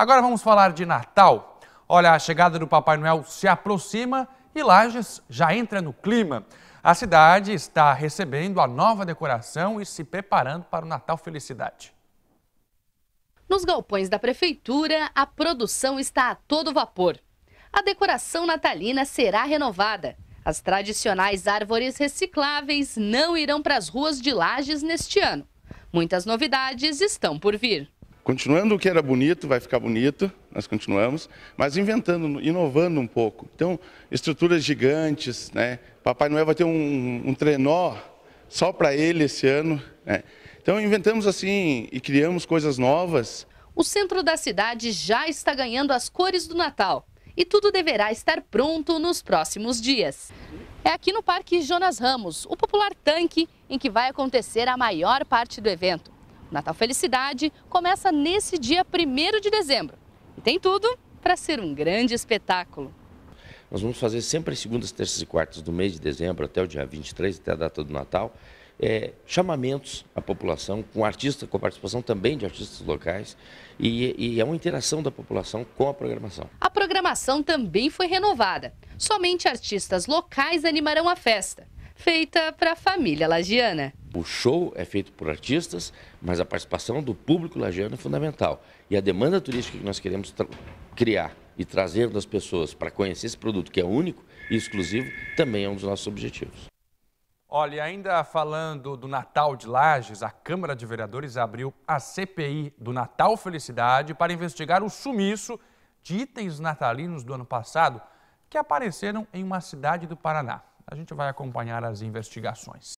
Agora vamos falar de Natal. Olha, a chegada do Papai Noel se aproxima e Lages já entra no clima. A cidade está recebendo a nova decoração e se preparando para o Natal Felicidade. Nos galpões da prefeitura, a produção está a todo vapor. A decoração natalina será renovada. As tradicionais árvores recicláveis não irão para as ruas de Lages neste ano. Muitas novidades estão por vir continuando o que era bonito, vai ficar bonito, nós continuamos, mas inventando, inovando um pouco. Então, estruturas gigantes, né? Papai Noel vai ter um, um trenó só para ele esse ano. Né? Então, inventamos assim e criamos coisas novas. O centro da cidade já está ganhando as cores do Natal e tudo deverá estar pronto nos próximos dias. É aqui no Parque Jonas Ramos, o popular tanque, em que vai acontecer a maior parte do evento. Natal Felicidade começa nesse dia 1 de dezembro e tem tudo para ser um grande espetáculo. Nós vamos fazer sempre as segundas, terças e quartas do mês de dezembro, até o dia 23, até a data do Natal, é, chamamentos à população, com artista, com a participação também de artistas locais, e, e é uma interação da população com a programação. A programação também foi renovada. Somente artistas locais animarão a festa feita para a família lagiana. O show é feito por artistas, mas a participação do público lagiano é fundamental. E a demanda turística que nós queremos criar e trazer das pessoas para conhecer esse produto que é único e exclusivo também é um dos nossos objetivos. Olha, ainda falando do Natal de Lages, a Câmara de Vereadores abriu a CPI do Natal Felicidade para investigar o sumiço de itens natalinos do ano passado que apareceram em uma cidade do Paraná. A gente vai acompanhar as investigações.